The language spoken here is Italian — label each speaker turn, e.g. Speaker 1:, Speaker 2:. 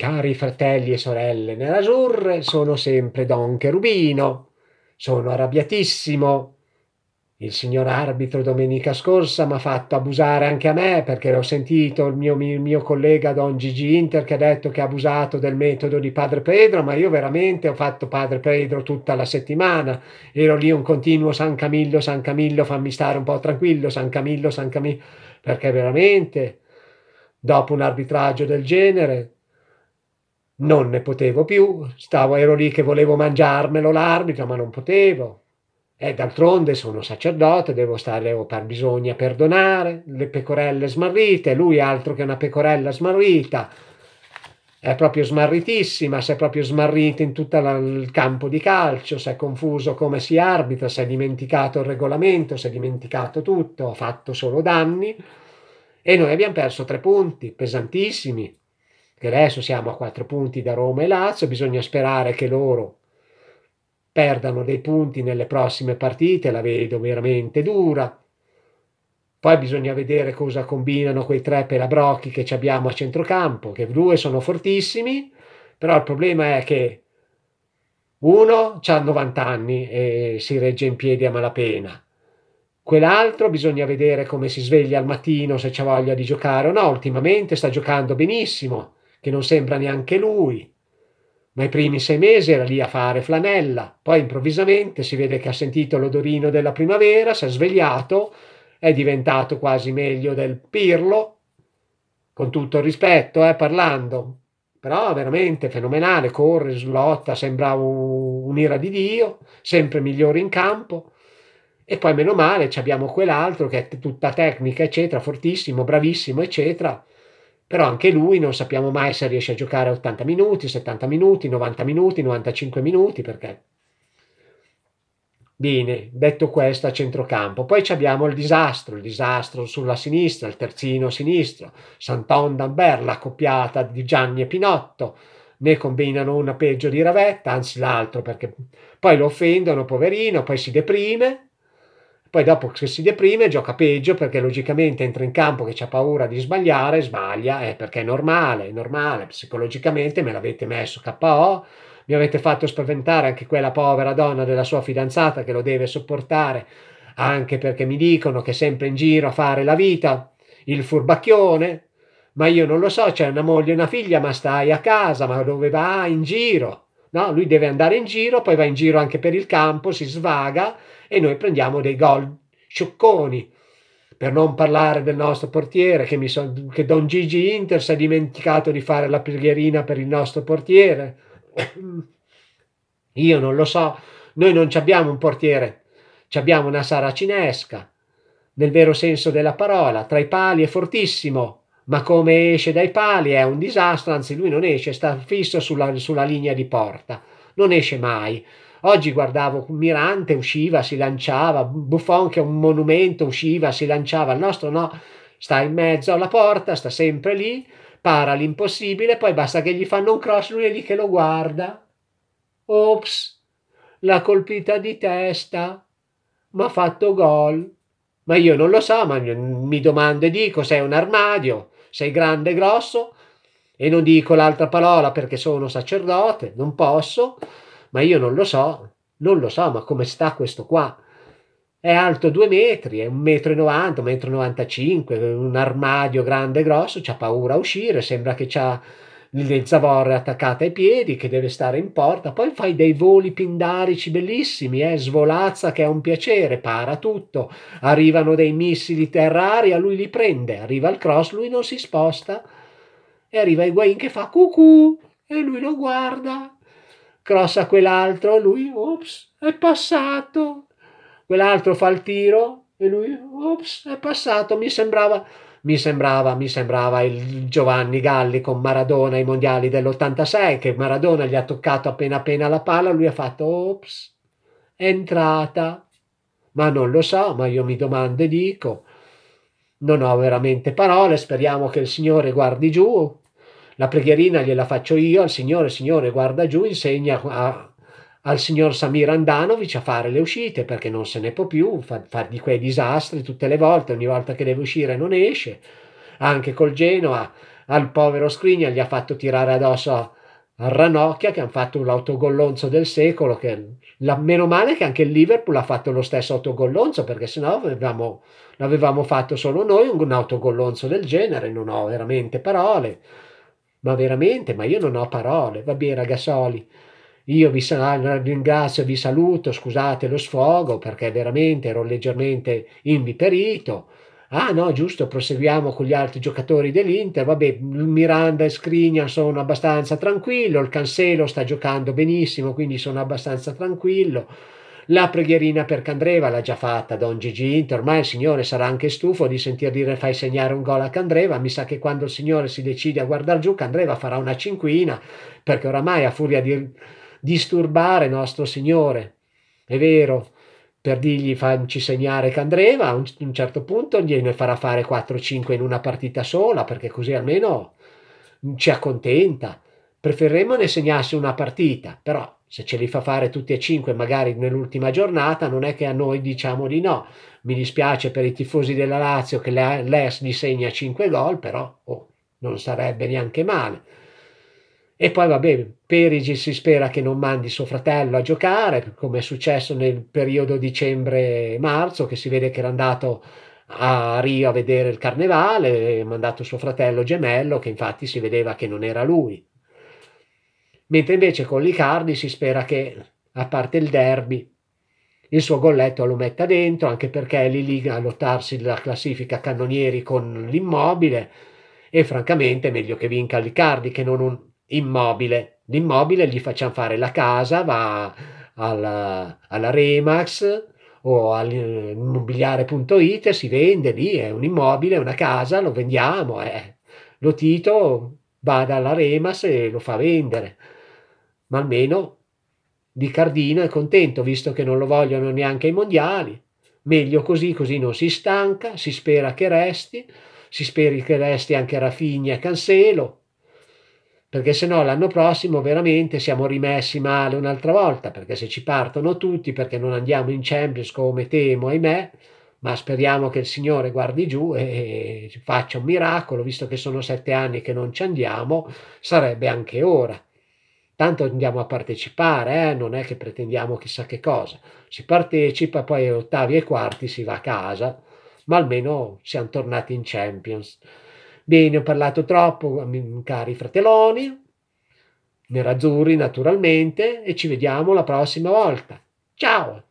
Speaker 1: Cari fratelli e sorelle nerazzurre, sono sempre Don Cherubino. Sono arrabbiatissimo. Il signor arbitro domenica scorsa mi ha fatto abusare anche a me perché ho sentito il mio, il mio collega Don Gigi Inter che ha detto che ha abusato del metodo di Padre Pedro, ma io veramente ho fatto Padre Pedro tutta la settimana. Ero lì un continuo San Camillo, San Camillo, fammi stare un po' tranquillo, San Camillo, San Camillo, perché veramente dopo un arbitraggio del genere non ne potevo più, stavo, ero lì che volevo mangiarmelo l'arbitro, ma non potevo. E d'altronde sono sacerdote, devo stare, o per, bisogna perdonare, le pecorelle smarrite, lui altro che una pecorella smarrita, è proprio smarritissima, si è proprio smarrita in tutto il campo di calcio, si è confuso come si arbitra, si è dimenticato il regolamento, si è dimenticato tutto, ha fatto solo danni e noi abbiamo perso tre punti pesantissimi che adesso siamo a quattro punti da Roma e Lazio, bisogna sperare che loro perdano dei punti nelle prossime partite, la vedo veramente dura. Poi bisogna vedere cosa combinano quei tre pelabrocchi che abbiamo a centrocampo, che due sono fortissimi, però il problema è che uno ha 90 anni e si regge in piedi a malapena. Quell'altro bisogna vedere come si sveglia al mattino, se c'ha voglia di giocare o no. Ultimamente sta giocando benissimo che non sembra neanche lui. Ma i primi sei mesi era lì a fare flanella, poi improvvisamente si vede che ha sentito l'odorino della primavera, si è svegliato, è diventato quasi meglio del Pirlo, con tutto il rispetto, eh, parlando. Però veramente fenomenale, corre, slotta, sembra un'ira di Dio, sempre migliore in campo. E poi meno male abbiamo quell'altro che è tutta tecnica, eccetera, fortissimo, bravissimo, eccetera però anche lui non sappiamo mai se riesce a giocare 80 minuti, 70 minuti, 90 minuti, 95 minuti, perché... Bene, detto questo a centrocampo, poi abbiamo il disastro, il disastro sulla sinistra, il terzino sinistro, Santon D'Ambert, la coppiata di Gianni e Pinotto, ne combinano una peggio di Ravetta, anzi l'altro perché poi lo offendono, poverino, poi si deprime, poi dopo se si deprime gioca peggio perché logicamente entra in campo che ha paura di sbagliare, sbaglia, eh, perché è normale, è normale, psicologicamente me l'avete messo KO, mi avete fatto spaventare anche quella povera donna della sua fidanzata che lo deve sopportare, anche perché mi dicono che è sempre in giro a fare la vita, il furbacchione, ma io non lo so, c'è una moglie e una figlia, ma stai a casa, ma dove vai in giro? No? Lui deve andare in giro, poi va in giro anche per il campo, si svaga e noi prendiamo dei gol sciocconi. Per non parlare del nostro portiere, che, so, che Don Gigi Inter si è dimenticato di fare la preghierina per il nostro portiere. Io non lo so, noi non abbiamo un portiere, abbiamo una saracinesca, nel vero senso della parola, tra i pali è fortissimo, ma come esce dai pali è un disastro, anzi lui non esce, sta fisso sulla, sulla linea di porta, non esce mai. Oggi guardavo Mirante, usciva, si lanciava, Buffon che è un monumento, usciva, si lanciava, il nostro no, sta in mezzo alla porta, sta sempre lì, para l'impossibile, poi basta che gli fanno un cross, lui è lì che lo guarda. Ops, l'ha colpita di testa, ma ha fatto gol. Ma io non lo so, ma mi domando e dico se è un armadio, sei grande e grosso e non dico l'altra parola perché sono sacerdote, non posso, ma io non lo so, non lo so, ma come sta questo qua? È alto due metri, è un metro e novanta, un metro e novantacinque, un armadio grande e grosso, c'ha paura a uscire, sembra che c'ha Lilian Zavor è attaccata ai piedi che deve stare in porta, poi fai dei voli pindarici bellissimi, eh? svolazza che è un piacere, para tutto, arrivano dei missili terra-aria, lui li prende, arriva il cross, lui non si sposta e arriva Higuain che fa cucù e lui lo guarda, crossa quell'altro, lui ops, è passato, quell'altro fa il tiro, e lui, ops, è passato, mi sembrava, mi sembrava, mi sembrava il Giovanni Galli con Maradona ai mondiali dell'86, che Maradona gli ha toccato appena appena la palla, lui ha fatto, ops, è entrata. Ma non lo so, ma io mi domando e dico, non ho veramente parole, speriamo che il Signore guardi giù. La preghierina gliela faccio io al Signore, Signore guarda giù, insegna a, al signor Samir Andanovic a fare le uscite perché non se ne può più, fa, fa di quei disastri tutte le volte, ogni volta che deve uscire non esce, anche col Genoa, al povero Scrigna gli ha fatto tirare addosso a Ranocchia che hanno fatto l'autogollonzo del secolo, che, la, meno male che anche il Liverpool ha fatto lo stesso autogollonzo perché sennò avevamo, l'avevamo fatto solo noi un, un autogollonzo del genere, non ho veramente parole, ma veramente, ma io non ho parole, va bene ragazzoli. Io vi ringrazio, vi saluto, scusate lo sfogo perché veramente ero leggermente inviperito. Ah no, giusto, proseguiamo con gli altri giocatori dell'Inter. Vabbè, Miranda e Scrigna sono abbastanza tranquillo, il Cancelo sta giocando benissimo, quindi sono abbastanza tranquillo. La preghierina per Candreva l'ha già fatta Don Gigi Inter, ormai il signore sarà anche stufo di sentir dire fai segnare un gol a Candreva, mi sa che quando il signore si decide a guardare giù Candreva farà una cinquina, perché oramai a furia di disturbare nostro Signore. È vero, per dirgli fanci segnare che andremo, a un, certo punto gliene farà fare 4-5 in una partita sola, perché così almeno ci accontenta. Preferiremmo ne segnasse una partita, però se ce li fa fare tutti e cinque magari nell'ultima giornata non è che a noi diciamo di no. Mi dispiace per i tifosi della Lazio che l'ES gli segna 5 gol, però oh, non sarebbe neanche male. E poi vabbè, Perigi si spera che non mandi suo fratello a giocare, come è successo nel periodo dicembre-marzo, che si vede che era andato a Rio a vedere il carnevale, mandato suo fratello gemello, che infatti si vedeva che non era lui. Mentre invece con Licardi si spera che, a parte il derby, il suo golletto lo metta dentro, anche perché è lì lì a lottarsi la classifica cannonieri con l'immobile e francamente è meglio che vinca Licardi che non un, immobile. L'immobile gli facciamo fare la casa, va alla, alla Remax o all'immobiliare.it, si vende lì, è un immobile, una casa, lo vendiamo. Eh. Lo Tito va dalla Remax e lo fa vendere. Ma almeno di Cardino è contento, visto che non lo vogliono neanche i mondiali. Meglio così, così non si stanca, si spera che resti, si speri che resti anche Rafinha e Cancelo, perché se no l'anno prossimo veramente siamo rimessi male un'altra volta, perché se ci partono tutti, perché non andiamo in Champions come temo, ahimè, ma speriamo che il Signore guardi giù e faccia un miracolo, visto che sono sette anni che non ci andiamo, sarebbe anche ora. Tanto andiamo a partecipare, eh? non è che pretendiamo chissà che cosa. Si partecipa, poi ottavi e quarti si va a casa, ma almeno siamo tornati in Champions. Bene, ho parlato troppo, cari fratelloni, nerazzurri naturalmente, e ci vediamo la prossima volta. Ciao!